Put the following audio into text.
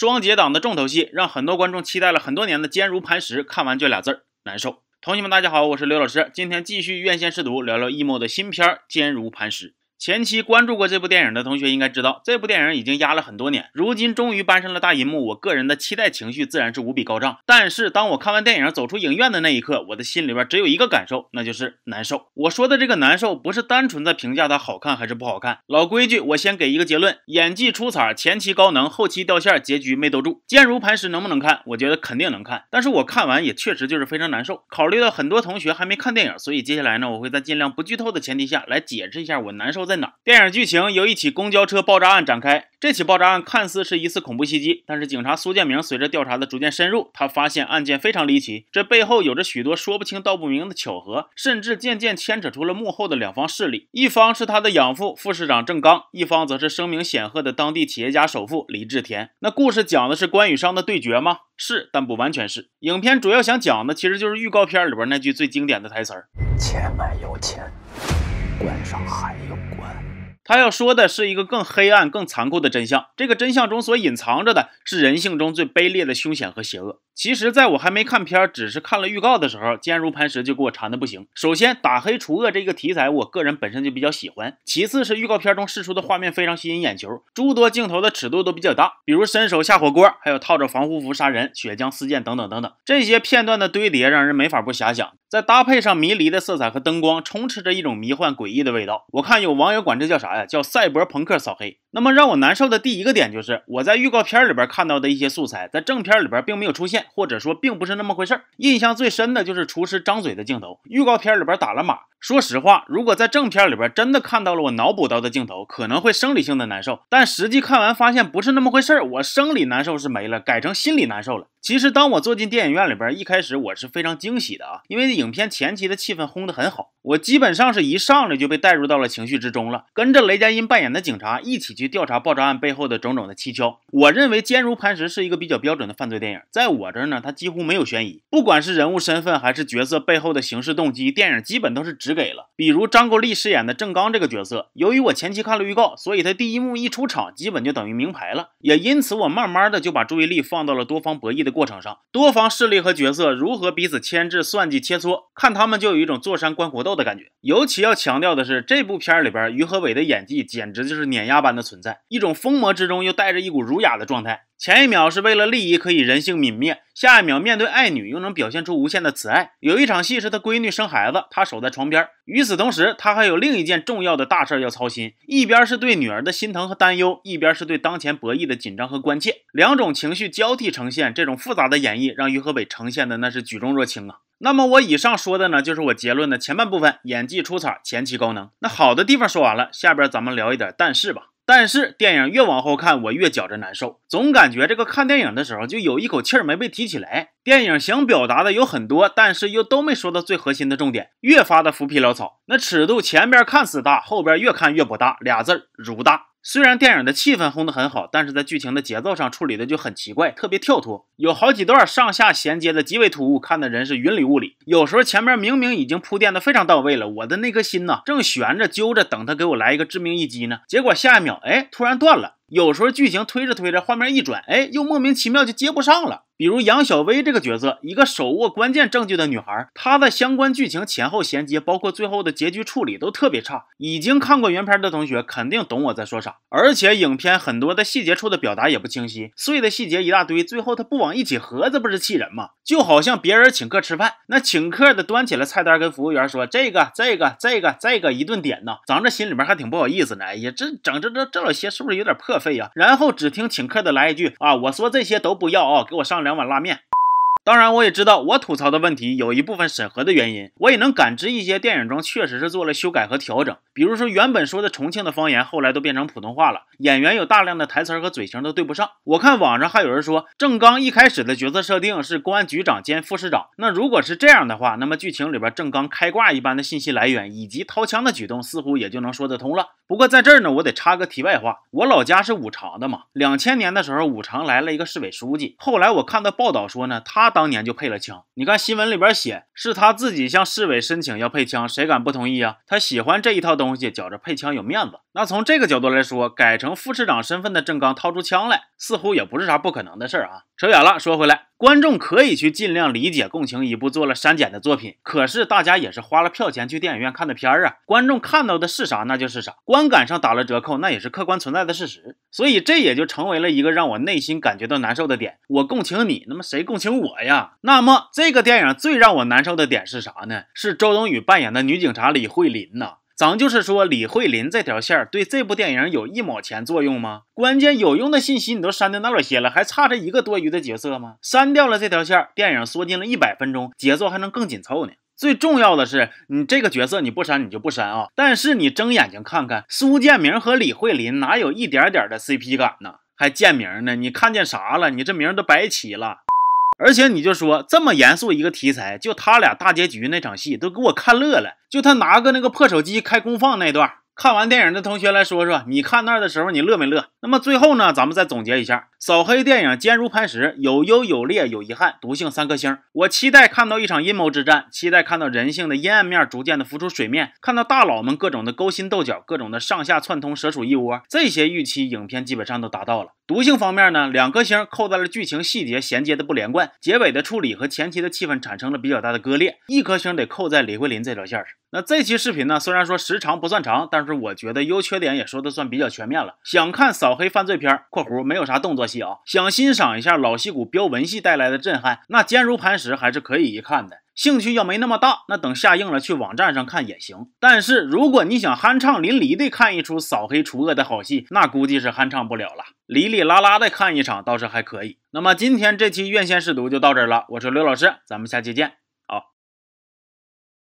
双杰档的重头戏，让很多观众期待了很多年的《坚如磐石》，看完这俩字儿难受。同学们，大家好，我是刘老师，今天继续院线试读，聊聊易茂的新片《坚如磐石》。前期关注过这部电影的同学应该知道，这部电影已经压了很多年，如今终于搬上了大银幕，我个人的期待情绪自然是无比高涨。但是当我看完电影走出影院的那一刻，我的心里边只有一个感受，那就是难受。我说的这个难受，不是单纯在评价它好看还是不好看。老规矩，我先给一个结论：演技出彩，前期高能，后期掉线，结局没兜住。坚如磐石能不能看？我觉得肯定能看，但是我看完也确实就是非常难受。考虑到很多同学还没看电影，所以接下来呢，我会在尽量不剧透的前提下来解释一下我难受。在哪？电影剧情由一起公交车爆炸案展开。这起爆炸案看似是一次恐怖袭击，但是警察苏建明随着调查的逐渐深入，他发现案件非常离奇，这背后有着许多说不清道不明的巧合，甚至渐渐牵扯出了幕后的两方势力：一方是他的养父、副市长郑刚，一方则是声名显赫的当地企业家首富李志田。那故事讲的是官与商的对决吗？是，但不完全是。影片主要想讲的其实就是预告片里边那句最经典的台词儿：“千万有钱，官上还有。”他要说的是一个更黑暗、更残酷的真相。这个真相中所隐藏着的是人性中最卑劣的凶险和邪恶。其实，在我还没看片，只是看了预告的时候，坚如磐石就给我馋的不行。首先，打黑除恶这个题材，我个人本身就比较喜欢。其次是预告片中试出的画面非常吸引眼球，诸多镜头的尺度都比较大，比如伸手下火锅，还有套着防护服杀人、血浆四溅等等等等。这些片段的堆叠让人没法不遐想，再搭配上迷离的色彩和灯光，充斥着一种迷幻诡异的味道。我看有网友管这叫啥呀？叫赛博朋克扫黑。那么让我难受的第一个点就是，我在预告片里边看到的一些素材，在正片里边并没有出现，或者说并不是那么回事儿。印象最深的就是厨师张嘴的镜头，预告片里边打了码。说实话，如果在正片里边真的看到了我脑补到的镜头，可能会生理性的难受。但实际看完发现不是那么回事儿，我生理难受是没了，改成心理难受了。其实当我坐进电影院里边，一开始我是非常惊喜的啊，因为影片前期的气氛烘得很好，我基本上是一上来就被带入到了情绪之中了，跟着雷佳音扮演的警察一起去调查爆炸案背后的种种的蹊跷。我认为《坚如磐石》是一个比较标准的犯罪电影，在我这儿呢，它几乎没有悬疑，不管是人物身份还是角色背后的行事动机，电影基本都是直。只给了，比如张国立饰演的郑刚这个角色。由于我前期看了预告，所以他第一幕一出场，基本就等于明牌了。也因此，我慢慢的就把注意力放到了多方博弈的过程上，多方势力和角色如何彼此牵制、算计、切磋，看他们就有一种坐山观虎斗的感觉。尤其要强调的是，这部片里边于和伟的演技简直就是碾压般的存在，一种疯魔之中又带着一股儒雅的状态。前一秒是为了利益可以人性泯灭，下一秒面对爱女又能表现出无限的慈爱。有一场戏是他闺女生孩子，他守在床边。与此同时，他还有另一件重要的大事要操心。一边是对女儿的心疼和担忧，一边是对当前博弈的紧张和关切。两种情绪交替呈现，这种复杂的演绎让于和伟呈现的那是举重若轻啊。那么我以上说的呢，就是我结论的前半部分，演技出彩，前期高能。那好的地方说完了，下边咱们聊一点但是吧。但是电影越往后看，我越觉着难受，总感觉这个看电影的时候就有一口气儿没被提起来。电影想表达的有很多，但是又都没说到最核心的重点，越发的浮皮潦草。那尺度前边看似大，后边越看越不大，俩字儿如大。虽然电影的气氛烘得很好，但是在剧情的节奏上处理的就很奇怪，特别跳脱，有好几段上下衔接的极为突兀，看的人是云里雾里。有时候前面明明已经铺垫的非常到位了，我的那颗心呢，正悬着揪着，等他给我来一个致命一击呢，结果下一秒，哎，突然断了。有时候剧情推着推着，画面一转，哎，又莫名其妙就接不上了。比如杨小薇这个角色，一个手握关键证据的女孩，她的相关剧情前后衔接，包括最后的结局处理都特别差。已经看过原片的同学肯定懂我在说啥。而且影片很多的细节处的表达也不清晰，碎的细节一大堆，最后它不往一起合，这不是气人吗？就好像别人请客吃饭，那请客的端起了菜单，跟服务员说这个、这个、这个、这个，一顿点呢，咱这心里面还挺不好意思呢。哎呀，这整这这这老些是不是有点破费呀？然后只听请客的来一句啊，我说这些都不要啊，给我上来。两碗拉面。当然，我也知道我吐槽的问题有一部分审核的原因，我也能感知一些电影中确实是做了修改和调整。比如说，原本说的重庆的方言，后来都变成普通话了，演员有大量的台词和嘴型都对不上。我看网上还有人说，郑刚一开始的角色设定是公安局长兼副市长。那如果是这样的话，那么剧情里边郑刚开挂一般的信息来源以及掏枪的举动，似乎也就能说得通了。不过在这儿呢，我得插个题外话，我老家是五常的嘛。两千年的时候，五常来了一个市委书记，后来我看到报道说呢，他。当年就配了枪，你看新闻里边写是他自己向市委申请要配枪，谁敢不同意啊？他喜欢这一套东西，觉着配枪有面子。那从这个角度来说，改成副市长身份的郑刚掏出枪来，似乎也不是啥不可能的事儿啊。扯远了，说回来。观众可以去尽量理解、共情一部做了删减的作品，可是大家也是花了票钱去电影院看的片儿啊。观众看到的是啥，那就是啥，观感上打了折扣，那也是客观存在的事实。所以这也就成为了一个让我内心感觉到难受的点。我共情你，那么谁共情我呀？那么这个电影最让我难受的点是啥呢？是周冬雨扮演的女警察李慧琳呐。咱就是说，李慧林这条线儿对这部电影有一毛钱作用吗？关键有用的信息你都删的那老些了，还差这一个多余的角色吗？删掉了这条线，电影缩进了一百分钟，节奏还能更紧凑呢。最重要的是，你这个角色你不删你就不删啊！但是你睁眼睛看看，苏建明和李慧林哪有一点点的 CP 感呢？还建明呢？你看见啥了？你这名都白起了。而且你就说这么严肃一个题材，就他俩大结局那场戏都给我看乐了，就他拿个那个破手机开功放那段。看完电影的同学来说说，你看那儿的时候你乐没乐？那么最后呢，咱们再总结一下。扫黑电影坚如磐石，有优有劣有遗憾，毒性三颗星。我期待看到一场阴谋之战，期待看到人性的阴暗面逐渐的浮出水面，看到大佬们各种的勾心斗角，各种的上下串通，蛇鼠一窝。这些预期，影片基本上都达到了。毒性方面呢，两颗星扣在了剧情细节衔接的不连贯，结尾的处理和前期的气氛产生了比较大的割裂，一颗星得扣在李慧林这条线上。那这期视频呢，虽然说时长不算长，但是我觉得优缺点也说的算比较全面了。想看扫黑犯罪片（括弧没有啥动作）。戏啊，想欣赏一下老戏骨飙文戏带来的震撼，那《坚如磐石》还是可以一看的。兴趣要没那么大，那等下映了去网站上看也行。但是如果你想酣畅淋漓的看一出扫黑除恶的好戏，那估计是酣畅不了了。里里拉拉的看一场倒是还可以。那么今天这期院线试读就到这儿了，我是刘老师，咱们下期见。